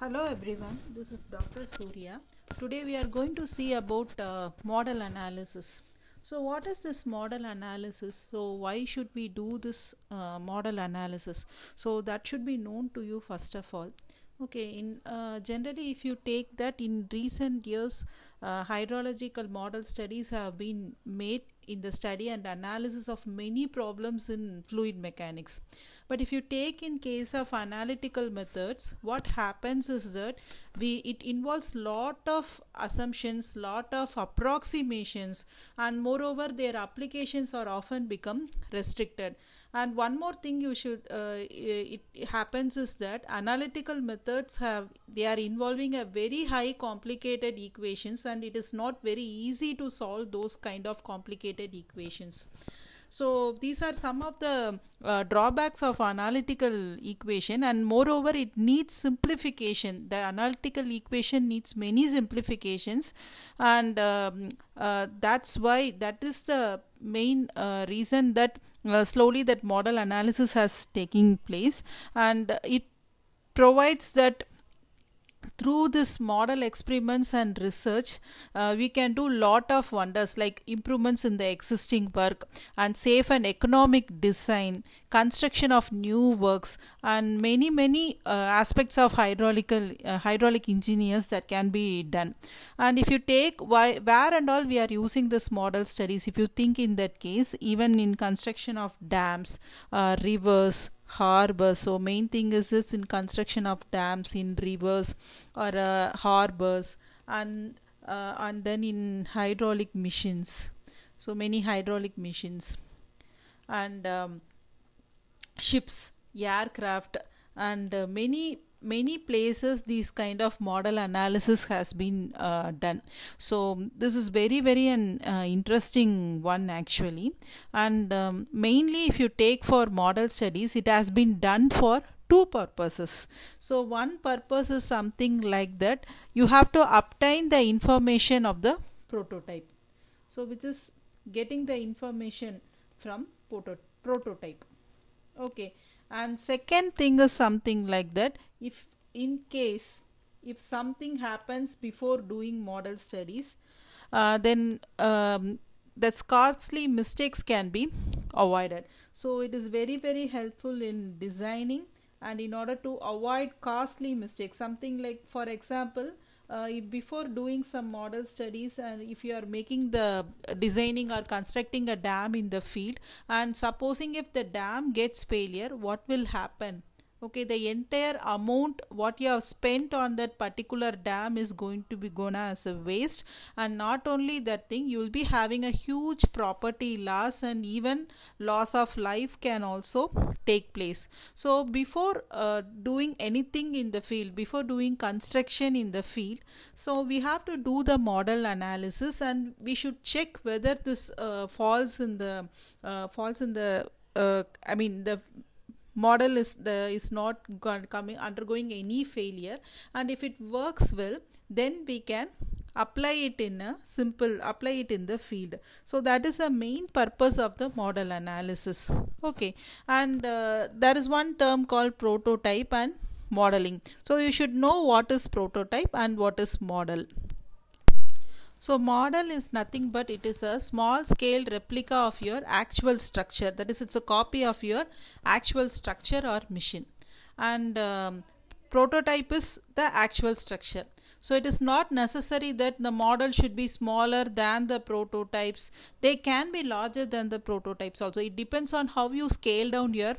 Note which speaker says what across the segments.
Speaker 1: hello everyone this is dr surya today we are going to see about uh, model analysis so what is this model analysis so why should we do this uh, model analysis so that should be known to you first of all Okay, in uh, generally, if you take that in recent years, uh, hydrological model studies have been made in the study and analysis of many problems in fluid mechanics. But if you take in case of analytical methods, what happens is that we it involves lot of assumptions, lot of approximations, and moreover, their applications are often become restricted and one more thing you should uh, it, happens is that analytical methods have they are involving a very high complicated equations and it is not very easy to solve those kind of complicated equations so these are some of the uh, drawbacks of analytical equation and moreover it needs simplification. The analytical equation needs many simplifications and um, uh, that's why that is the main uh, reason that uh, slowly that model analysis has taking place and it provides that through this model experiments and research uh, we can do lot of wonders like improvements in the existing work and safe and economic design construction of new works and many many uh, aspects of hydraulical uh, hydraulic engineers that can be done and if you take why where and all we are using this model studies if you think in that case even in construction of dams uh, rivers harbors so main thing is this in construction of dams in rivers or uh, harbors and uh, and then in hydraulic machines so many hydraulic machines and um, ships aircraft and uh, many many places these kind of model analysis has been uh, done so this is very very an uh, interesting one actually and um, mainly if you take for model studies it has been done for two purposes. So one purpose is something like that. You have to obtain the information of the prototype. So which is getting the information from prototype. Okay and second thing is something like that if in case if something happens before doing model studies uh, then um, scarcely mistakes can be avoided so it is very very helpful in designing and in order to avoid costly mistakes something like for example uh, before doing some model studies and if you are making the designing or constructing a dam in the field and supposing if the dam gets failure what will happen okay the entire amount what you have spent on that particular dam is going to be gonna as a waste and not only that thing you will be having a huge property loss and even loss of life can also take place so before uh, doing anything in the field before doing construction in the field so we have to do the model analysis and we should check whether this uh, falls in the uh, falls in the uh, I mean the model is the, is not coming undergoing any failure and if it works well then we can apply it in a simple apply it in the field so that is the main purpose of the model analysis okay and uh, there is one term called prototype and modeling so you should know what is prototype and what is model so model is nothing but it is a small scale replica of your actual structure that is it's a copy of your actual structure or machine and um, prototype is the actual structure. So it is not necessary that the model should be smaller than the prototypes. They can be larger than the prototypes also. It depends on how you scale down your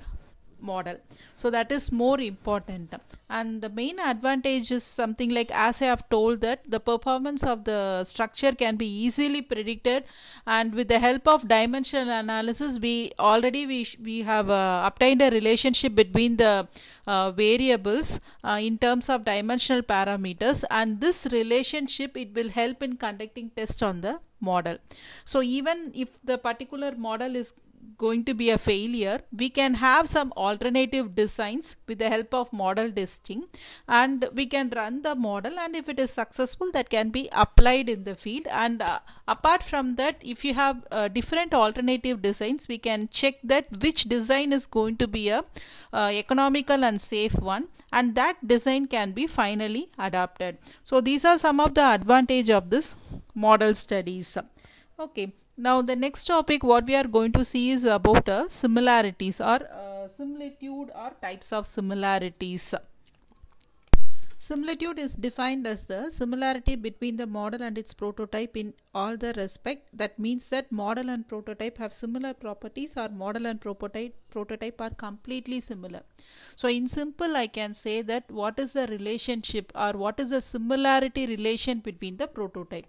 Speaker 1: model so that is more important and the main advantage is something like as i have told that the performance of the structure can be easily predicted and with the help of dimensional analysis we already we, we have uh, obtained a relationship between the uh, variables uh, in terms of dimensional parameters and this relationship it will help in conducting tests on the model so even if the particular model is going to be a failure, we can have some alternative designs with the help of model testing and we can run the model and if it is successful that can be applied in the field and uh, apart from that if you have uh, different alternative designs we can check that which design is going to be a uh, economical and safe one and that design can be finally adapted. So these are some of the advantage of this model studies. Okay, now the next topic what we are going to see is about uh, similarities or uh, similitude or types of similarities. Similitude is defined as the similarity between the model and its prototype in all the respect. That means that model and prototype have similar properties or model and prototype, prototype are completely similar. So in simple I can say that what is the relationship or what is the similarity relation between the prototype.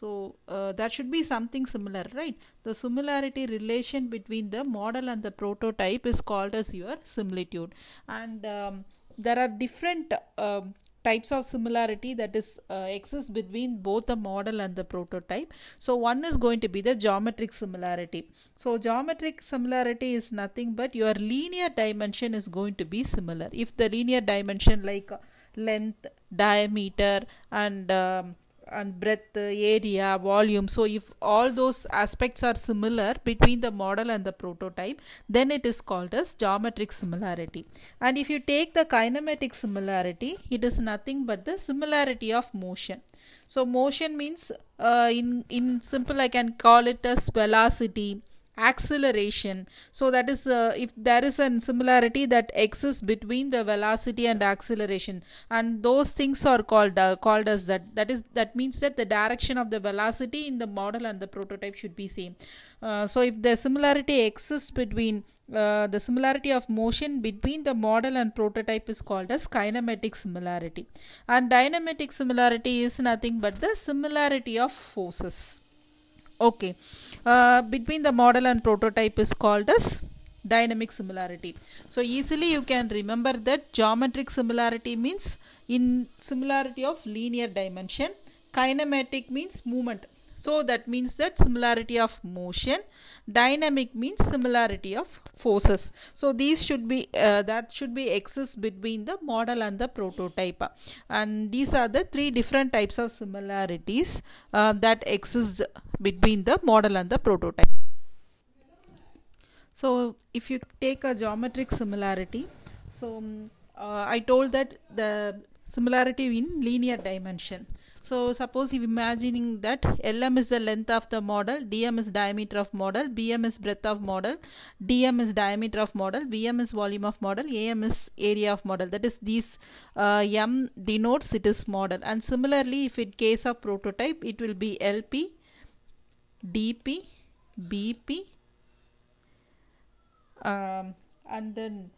Speaker 1: So uh, that should be something similar, right? The similarity relation between the model and the prototype is called as your similitude. And um, there are different um, types of similarity that is uh, exists between both the model and the prototype so one is going to be the geometric similarity so geometric similarity is nothing but your linear dimension is going to be similar if the linear dimension like length diameter and um, and breadth, area, volume. So if all those aspects are similar between the model and the prototype, then it is called as geometric similarity. And if you take the kinematic similarity, it is nothing but the similarity of motion. So motion means uh, in, in simple I can call it as velocity acceleration so that is uh, if there is a similarity that exists between the velocity and acceleration and those things are called uh, called as that that is that means that the direction of the velocity in the model and the prototype should be same uh, so if the similarity exists between uh, the similarity of motion between the model and prototype is called as kinematic similarity and dynamic similarity is nothing but the similarity of forces okay uh, between the model and prototype is called as dynamic similarity so easily you can remember that geometric similarity means in similarity of linear dimension kinematic means movement so that means that similarity of motion. Dynamic means similarity of forces. So these should be uh, that should be exists between the model and the prototype. And these are the three different types of similarities uh, that exist between the model and the prototype. So if you take a geometric similarity, so mm, uh, I told that the similarity in linear dimension. So suppose if imagining that LM is the length of the model, DM is diameter of model, BM is breadth of model, DM is diameter of model, VM is volume of model, AM is area of model. That is these uh, M denotes it is model. And similarly, if in case of prototype, it will be LP, DP, BP, um, and then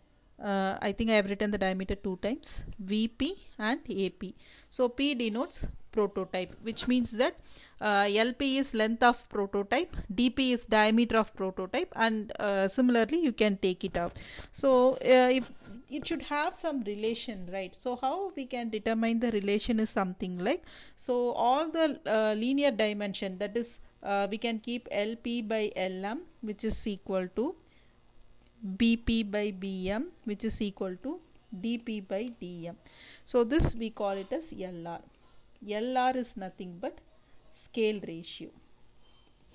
Speaker 1: uh, I think I have written the diameter two times, VP and AP. So P denotes prototype which means that uh, LP is length of prototype DP is diameter of prototype and uh, similarly you can take it out so uh, if it should have some relation right so how we can determine the relation is something like so all the uh, linear dimension that is uh, we can keep LP by LM which is equal to BP by BM which is equal to dp by dm. So this we call it as LR. LR is nothing but scale ratio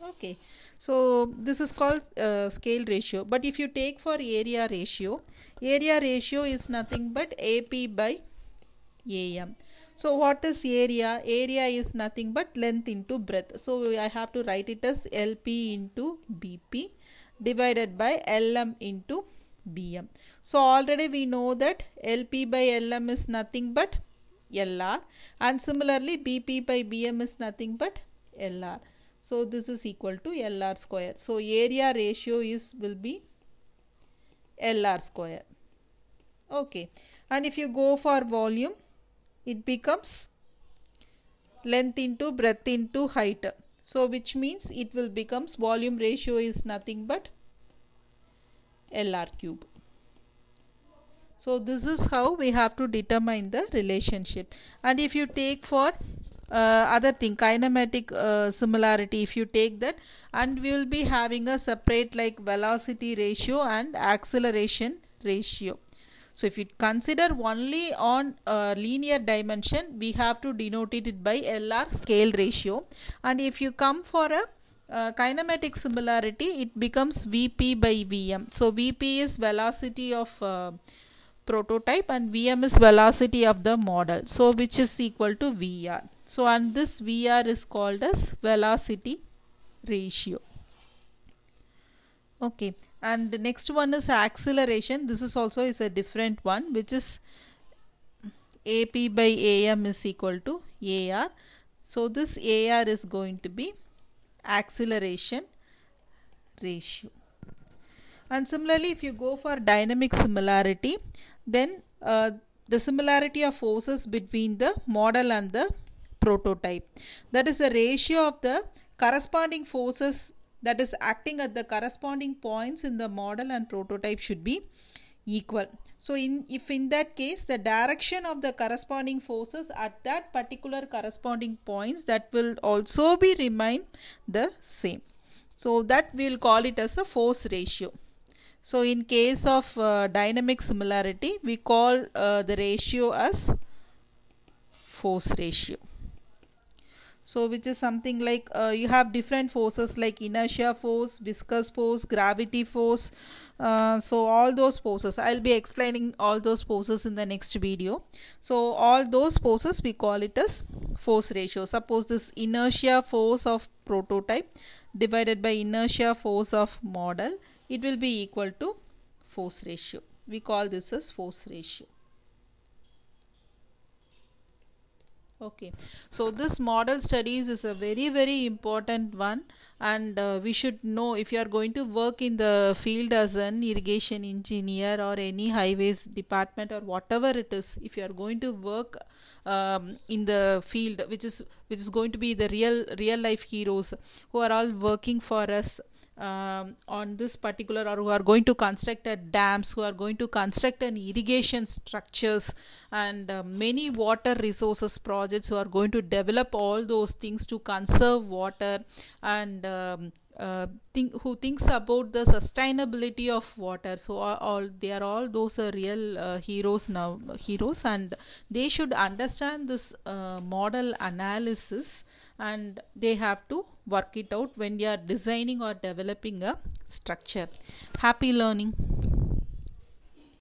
Speaker 1: okay so this is called uh, scale ratio but if you take for area ratio area ratio is nothing but ap by am so what is area area is nothing but length into breadth so i have to write it as lp into bp divided by lm into bm so already we know that lp by lm is nothing but LR and similarly BP by BM is nothing but LR. So this is equal to LR square. So area ratio is will be LR square. Okay. And if you go for volume, it becomes length into breadth into height. So which means it will becomes volume ratio is nothing but LR cube. So this is how we have to determine the relationship. And if you take for uh, other thing kinematic uh, similarity if you take that and we will be having a separate like velocity ratio and acceleration ratio so if you consider only on linear dimension we have to denote it by lr scale ratio and if you come for a uh, kinematic similarity it becomes vp by vm so vp is velocity of uh, prototype and Vm is velocity of the model. So which is equal to Vr. So and this Vr is called as velocity ratio. Okay and the next one is acceleration. This is also is a different one which is AP by AM is equal to AR. So this AR is going to be acceleration ratio. And similarly if you go for dynamic similarity then uh, the similarity of forces between the model and the prototype. That is the ratio of the corresponding forces that is acting at the corresponding points in the model and prototype should be equal. So in if in that case the direction of the corresponding forces at that particular corresponding points that will also be remain the same. So that we will call it as a force ratio. So in case of uh, dynamic similarity, we call uh, the ratio as force ratio. So which is something like uh, you have different forces like inertia force, viscous force, gravity force. Uh, so all those forces, I'll be explaining all those forces in the next video. So all those forces we call it as force ratio. Suppose this inertia force of prototype divided by inertia force of model it will be equal to force ratio. We call this as force ratio. okay so this model studies is a very very important one and uh, we should know if you are going to work in the field as an irrigation engineer or any highways department or whatever it is if you are going to work um, in the field which is which is going to be the real real life heroes who are all working for us um, on this particular or who are going to construct dams who are going to construct an irrigation structures and uh, many water resources projects who are going to develop all those things to conserve water and um, uh, think who thinks about the sustainability of water so all, all they are all those are uh, real uh, heroes now heroes and they should understand this uh, model analysis and they have to work it out when you are designing or developing a structure. Happy learning.